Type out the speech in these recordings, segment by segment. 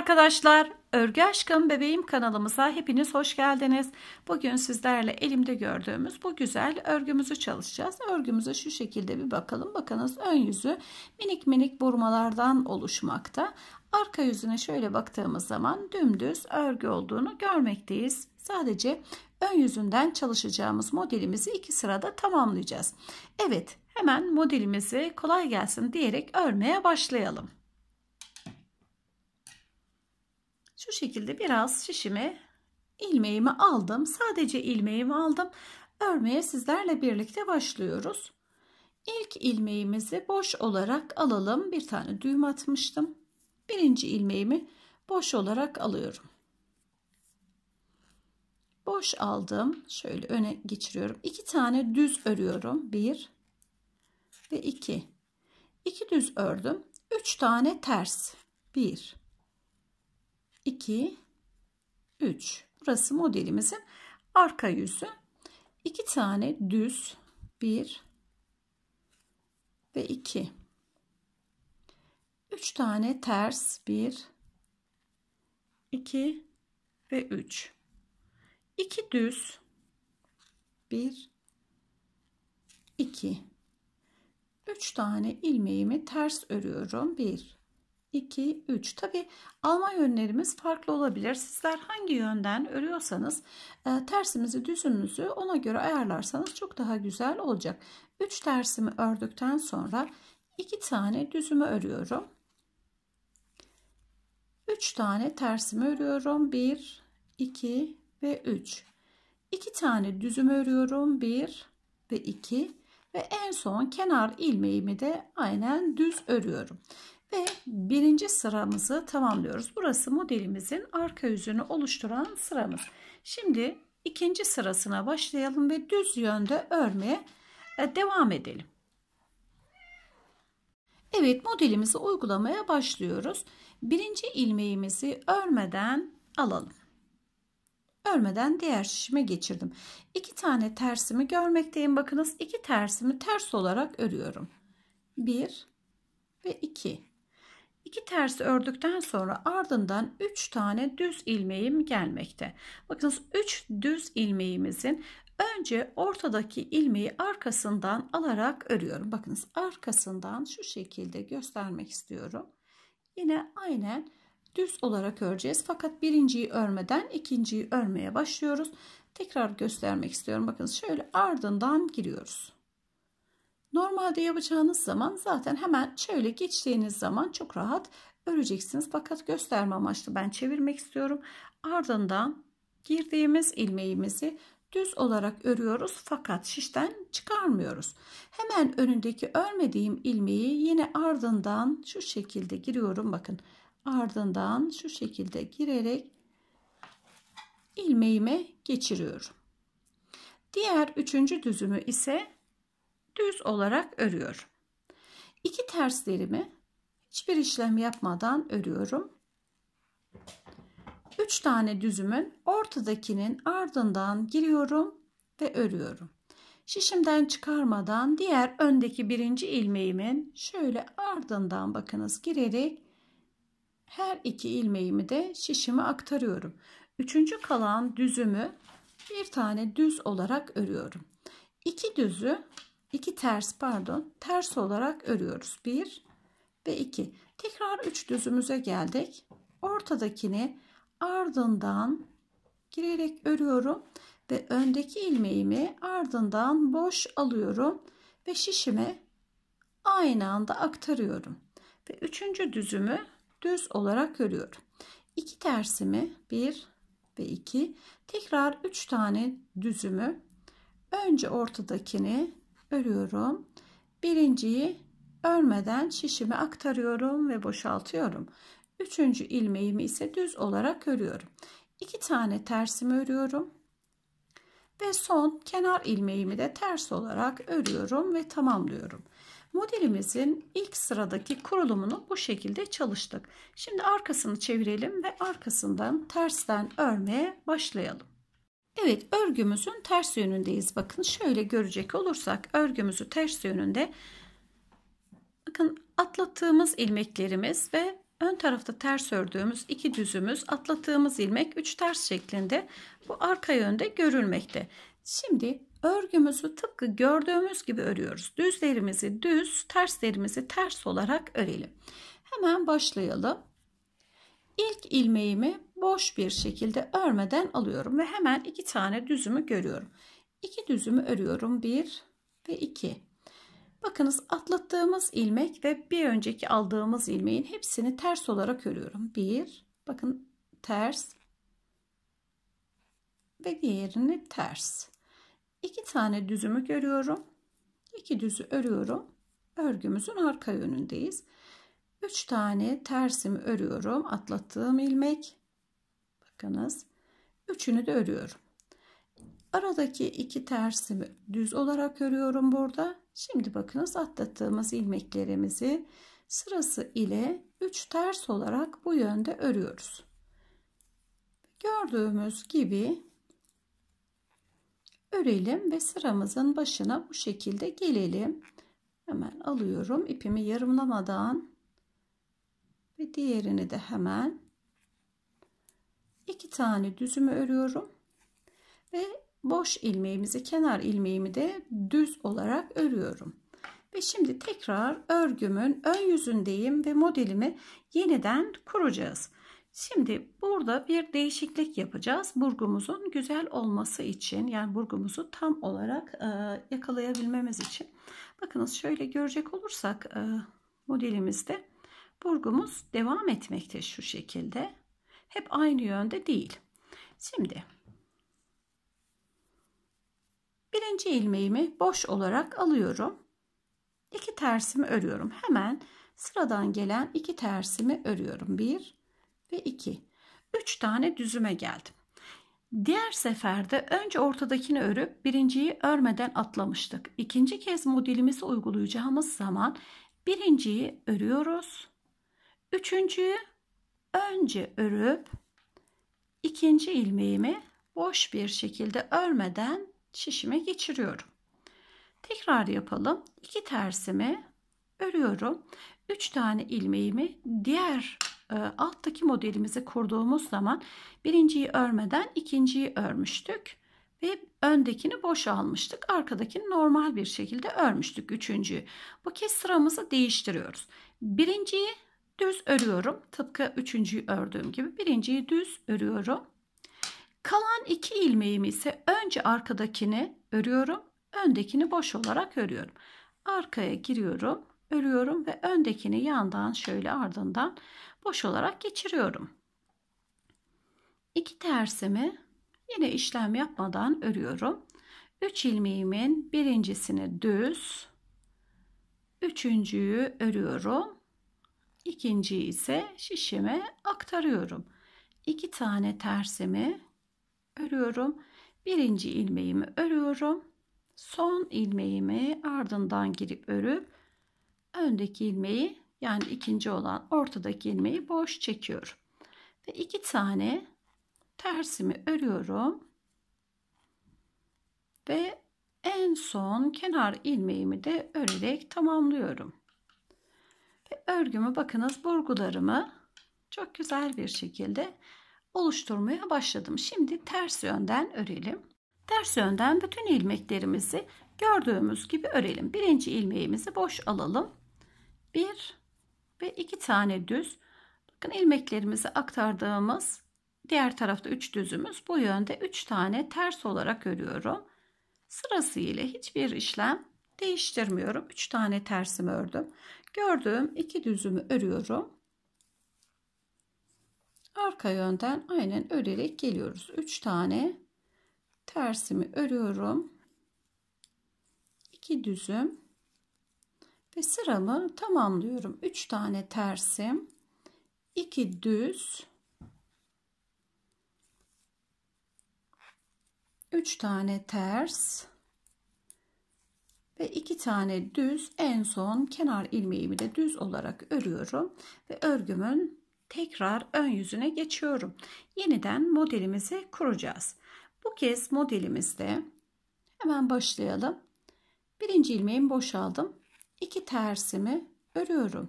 arkadaşlar, Örgü Aşkım Bebeğim kanalımıza hepiniz hoş geldiniz. Bugün sizlerle elimde gördüğümüz bu güzel örgümüzü çalışacağız. Örgümüze şu şekilde bir bakalım. Bakınız ön yüzü minik minik burmalardan oluşmakta. Arka yüzüne şöyle baktığımız zaman dümdüz örgü olduğunu görmekteyiz. Sadece ön yüzünden çalışacağımız modelimizi iki sırada tamamlayacağız. Evet hemen modelimizi kolay gelsin diyerek örmeye başlayalım. Şu şekilde biraz şişimi ilmeğimi aldım. Sadece ilmeğimi aldım. Örmeye sizlerle birlikte başlıyoruz. İlk ilmeğimizi boş olarak alalım. Bir tane düğüm atmıştım. Birinci ilmeğimi boş olarak alıyorum. Boş aldım. Şöyle öne geçiriyorum. İki tane düz örüyorum. Bir ve iki. İki düz ördüm. Üç tane ters. Bir, 2, 3. Burası modelimizin arka yüzü. 2 tane düz 1 ve 2. 3 tane ters 1 2 ve 3. 2 düz 1 2. 3 tane ilmeğimi ters örüyorum. 1 2, 3. Tabi alma yönlerimiz farklı olabilir. Sizler hangi yönden örüyorsanız e, tersimizi düzümüzü ona göre ayarlarsanız çok daha güzel olacak. 3 tersimi ördükten sonra 2 tane düzümü örüyorum. 3 tane tersimi örüyorum. 1, 2 ve 3. 2 tane düzümü örüyorum. 1 ve 2 ve en son kenar ilmeğimi de aynen düz örüyorum. Ve birinci sıramızı tamamlıyoruz. Burası modelimizin arka yüzünü oluşturan sıramız. Şimdi ikinci sırasına başlayalım ve düz yönde örmeye e, devam edelim. Evet modelimizi uygulamaya başlıyoruz. Birinci ilmeğimizi örmeden alalım. Örmeden diğer şişime geçirdim. İki tane tersimi görmekteyim. Bakınız iki tersimi ters olarak örüyorum. Bir ve iki. İki ters ördükten sonra ardından 3 tane düz ilmeğim gelmekte. Bakınız 3 düz ilmeğimizin önce ortadaki ilmeği arkasından alarak örüyorum. Bakınız arkasından şu şekilde göstermek istiyorum. Yine aynen düz olarak öreceğiz. Fakat birinciyi örmeden ikinciyi örmeye başlıyoruz. Tekrar göstermek istiyorum. Bakınız şöyle ardından giriyoruz. Normalde yapacağınız zaman zaten hemen şöyle geçtiğiniz zaman çok rahat öreceksiniz. Fakat gösterme amaçlı ben çevirmek istiyorum. Ardından girdiğimiz ilmeğimizi düz olarak örüyoruz fakat şişten çıkarmıyoruz. Hemen önündeki örmediğim ilmeği yine ardından şu şekilde giriyorum. Bakın ardından şu şekilde girerek ilmeğime geçiriyorum. Diğer üçüncü düzümü ise düz olarak örüyorum. İki terslerimi hiçbir işlem yapmadan örüyorum. Üç tane düzümün ortadakinin ardından giriyorum ve örüyorum. Şişimden çıkarmadan diğer öndeki birinci ilmeğimin şöyle ardından bakınız girerek her iki ilmeğimi de şişime aktarıyorum. Üçüncü kalan düzümü bir tane düz olarak örüyorum. İki düzü 2 ters pardon ters olarak örüyoruz. bir ve iki Tekrar üç düzümüze geldik. Ortadakini ardından girerek örüyorum ve öndeki ilmeğimi ardından boş alıyorum ve şişime aynı anda aktarıyorum. Ve üçüncü düzümü düz olarak örüyorum. iki tersimi bir ve iki tekrar üç tane düzümü önce ortadakini örüyorum. Birinciyi örmeden şişimi aktarıyorum ve boşaltıyorum. Üçüncü ilmeğimi ise düz olarak örüyorum. İki tane tersimi örüyorum. Ve son kenar ilmeğimi de ters olarak örüyorum ve tamamlıyorum. Modelimizin ilk sıradaki kurulumunu bu şekilde çalıştık. Şimdi arkasını çevirelim ve arkasından tersten örmeye başlayalım. Evet örgümüzün ters yönündeyiz. Bakın şöyle görecek olursak örgümüzü ters yönünde bakın atlattığımız ilmeklerimiz ve ön tarafta ters ördüğümüz iki düzümüz atlattığımız ilmek üç ters şeklinde bu arka yönde görülmekte. Şimdi örgümüzü tıpkı gördüğümüz gibi örüyoruz. Düzlerimizi düz, terslerimizi ters olarak örelim. Hemen başlayalım. İlk ilmeğimi boş bir şekilde örmeden alıyorum ve hemen iki tane düzümü görüyorum. İki düzümü örüyorum. Bir ve iki. Bakınız atlattığımız ilmek ve bir önceki aldığımız ilmeğin hepsini ters olarak örüyorum. Bir, bakın ters ve diğerini ters. İki tane düzümü görüyorum. İki düzü örüyorum. Örgümüzün arka yönündeyiz. Üç tane tersimi örüyorum. Atlattığım ilmek bakınız. Üçünü de örüyorum. Aradaki iki tersimi düz olarak örüyorum burada. Şimdi bakınız atlattığımız ilmeklerimizi sırası ile 3 ters olarak bu yönde örüyoruz. Gördüğümüz gibi örelim ve sıramızın başına bu şekilde gelelim. Hemen alıyorum ipimi yarımlamadan ve diğerini de hemen iki tane düzümü örüyorum ve boş ilmeğimizi kenar ilmeğimi de düz olarak örüyorum ve şimdi tekrar örgümün ön yüzündeyim ve modelimi yeniden kuracağız şimdi burada bir değişiklik yapacağız burgumuzun güzel olması için yani burgumuzu tam olarak e, yakalayabilmemiz için bakınız şöyle görecek olursak e, modelimizde burgumuz devam etmekte şu şekilde hep aynı yönde değil. Şimdi birinci ilmeğimi boş olarak alıyorum. İki tersimi örüyorum. Hemen sıradan gelen iki tersimi örüyorum. Bir ve iki. Üç tane düzüme geldim. Diğer seferde önce ortadakini örüp birinciyi örmeden atlamıştık. İkinci kez modelimizi uygulayacağımız zaman birinciyi örüyoruz. Üçüncüyü önce örüp ikinci ilmeğimi boş bir şekilde örmeden şişime geçiriyorum. Tekrar yapalım. İki tersimi örüyorum. Üç tane ilmeğimi diğer e, alttaki modelimizi kurduğumuz zaman birinciyi örmeden ikinciyi örmüştük ve öndekini boş almıştık. Arkadakini normal bir şekilde örmüştük üçüncüyü. Bu kez sıramızı değiştiriyoruz. Birinciyi Düz örüyorum. Tıpkı üçüncüyü ördüğüm gibi birinciyi düz örüyorum. Kalan iki ilmeğimi ise önce arkadakini örüyorum. Öndekini boş olarak örüyorum. Arkaya giriyorum, örüyorum ve öndekini yandan şöyle ardından boş olarak geçiriyorum. İki tersimi yine işlem yapmadan örüyorum. 3 ilmeğimin birincisini düz, üçüncüyü örüyorum İkinciyi ise şişime aktarıyorum. İki tane tersimi örüyorum. Birinci ilmeğimi örüyorum. Son ilmeğimi ardından girip örüp öndeki ilmeği yani ikinci olan ortadaki ilmeği boş çekiyorum. Ve iki tane tersimi örüyorum. Ve en son kenar ilmeğimi de örerek tamamlıyorum. Ve örgümü bakınız burgularımı çok güzel bir şekilde oluşturmaya başladım. Şimdi ters yönden örelim. Ters yönden bütün ilmeklerimizi gördüğümüz gibi örelim. Birinci ilmeğimizi boş alalım. Bir ve iki tane düz. Bakın ilmeklerimizi aktardığımız diğer tarafta üç düzümüz. Bu yönde üç tane ters olarak örüyorum. Sırasıyla hiçbir işlem değiştirmiyorum. Üç tane tersimi ördüm. Gördüğüm iki düzümü örüyorum. Arka yönden aynen örerek geliyoruz. 3 tane tersimi örüyorum. 2 düzüm ve sıramı tamamlıyorum. 3 tane tersim, 2 düz, 3 tane ters ve iki tane düz en son kenar ilmeğimi de düz olarak örüyorum ve örgümün tekrar ön yüzüne geçiyorum. Yeniden modelimizi kuracağız. Bu kez modelimizde hemen başlayalım. Birinci ilmeğimi boşaldım. İki tersimi örüyorum.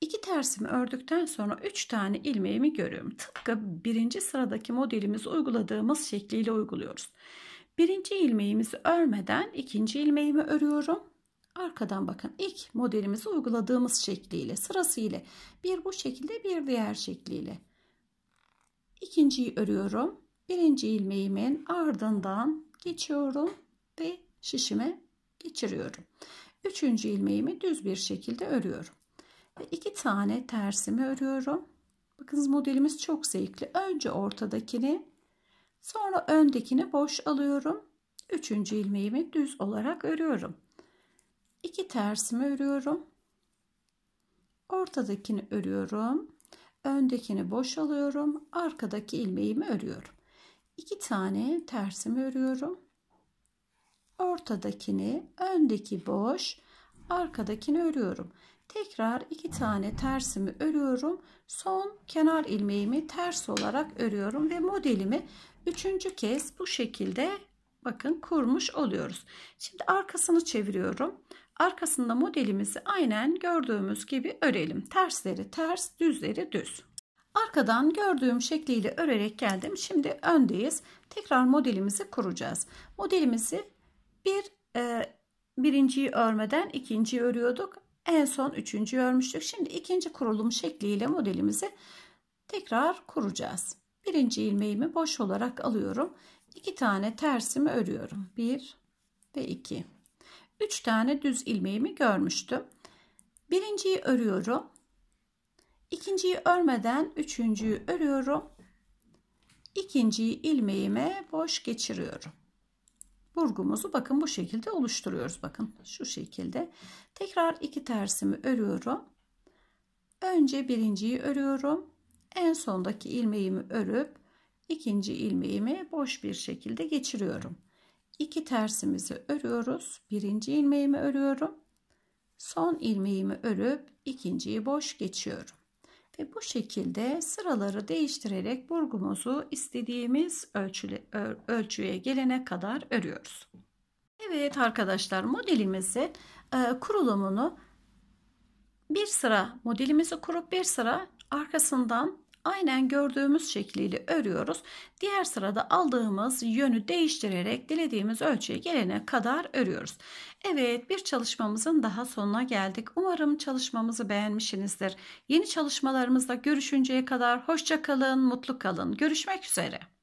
İki tersimi ördükten sonra üç tane ilmeğimi görüyorum. Tıpkı birinci sıradaki modelimiz uyguladığımız şekliyle uyguluyoruz. Birinci ilmeğimizi örmeden ikinci ilmeğimi örüyorum. Arkadan bakın ilk modelimizi uyguladığımız şekliyle sırasıyla bir bu şekilde bir diğer şekliyle. İkinciyi örüyorum. Birinci ilmeğimin ardından geçiyorum ve şişime geçiriyorum. Üçüncü ilmeğimi düz bir şekilde örüyorum. Ve iki tane tersimi örüyorum. Bakınız modelimiz çok zevkli. Önce ortadakini Sonra öndekini boş alıyorum. Üçüncü ilmeğimi düz olarak örüyorum. İki tersimi örüyorum. Ortadakini örüyorum. Öndekini boş alıyorum. Arkadaki ilmeğimi örüyorum. İki tane tersimi örüyorum. Ortadakini, öndeki boş, arkadakini örüyorum. Tekrar iki tane tersimi örüyorum. Son kenar ilmeğimi ters olarak örüyorum ve modelimi Üçüncü kez bu şekilde bakın kurmuş oluyoruz. Şimdi arkasını çeviriyorum. Arkasında modelimizi aynen gördüğümüz gibi örelim. Tersleri ters, düzleri düz. Arkadan gördüğüm şekliyle örerek geldim. Şimdi öndeyiz. Tekrar modelimizi kuracağız. Modelimizi bir e, birinciyi örmeden ikinciyi örüyorduk. En son üçüncüyü örmüştük. Şimdi ikinci kurulum şekliyle modelimizi tekrar kuracağız. Birinci ilmeğimi boş olarak alıyorum. İki tane tersimi örüyorum. Bir ve iki. Üç tane düz ilmeğimi görmüştüm. Birinciyi örüyorum. İkinciyi örmeden üçüncüyü örüyorum. İkinciyi ilmeğime boş geçiriyorum. Burgumuzu bakın bu şekilde oluşturuyoruz. Bakın şu şekilde. Tekrar iki tersimi örüyorum. Önce birinciyi örüyorum en sondaki ilmeğimi örüp ikinci ilmeğimi boş bir şekilde geçiriyorum. İki tersimizi örüyoruz. Birinci ilmeğimi örüyorum. Son ilmeğimi örüp ikinciyi boş geçiyorum. Ve bu şekilde sıraları değiştirerek burgumuzu istediğimiz ölçüle, ölçüye gelene kadar örüyoruz. Evet arkadaşlar modelimizi e, kurulumunu bir sıra modelimizi kurup bir sıra arkasından aynen gördüğümüz şekliyle örüyoruz. Diğer sırada aldığımız yönü değiştirerek dilediğimiz ölçüye gelene kadar örüyoruz. Evet bir çalışmamızın daha sonuna geldik. Umarım çalışmamızı beğenmişsinizdir. Yeni çalışmalarımızda görüşünceye kadar hoşça kalın, mutlu kalın. Görüşmek üzere.